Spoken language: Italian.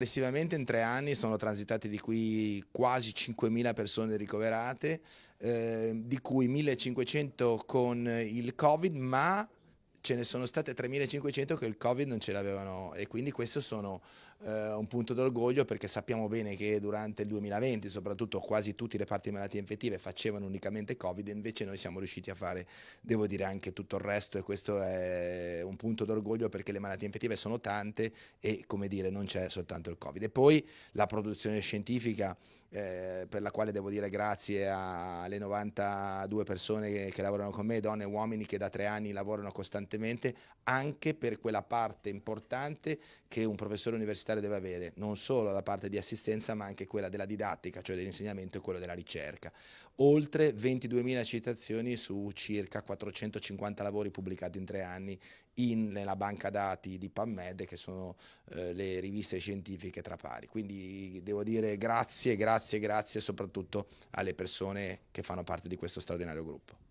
Complessivamente in tre anni sono transitate di qui quasi 5.000 persone ricoverate, eh, di cui 1.500 con il Covid, ma ce ne sono state 3.500 che il Covid non ce l'avevano e quindi questo sono eh, un punto d'orgoglio perché sappiamo bene che durante il 2020 soprattutto quasi tutte le parti malattie infettive facevano unicamente Covid e invece noi siamo riusciti a fare, devo dire, anche tutto il resto e questo è un punto d'orgoglio perché le malattie infettive sono tante e come dire non c'è soltanto il Covid. E poi la produzione scientifica eh, per la quale devo dire grazie alle 92 persone che, che, lavorano con me, donne e uomini che da tre anni lavorano costantemente, anche per quella parte importante che un professore universitario deve avere, non solo la parte di assistenza ma anche quella della didattica, cioè dell'insegnamento e quella della ricerca. Oltre 22.000 citazioni su circa 450 lavori pubblicati in tre anni in, nella banca dati di PubMed, che sono eh, le riviste scientifiche tra pari. Quindi devo dire grazie, grazie grazie, grazie soprattutto alle persone che fanno parte di questo straordinario gruppo.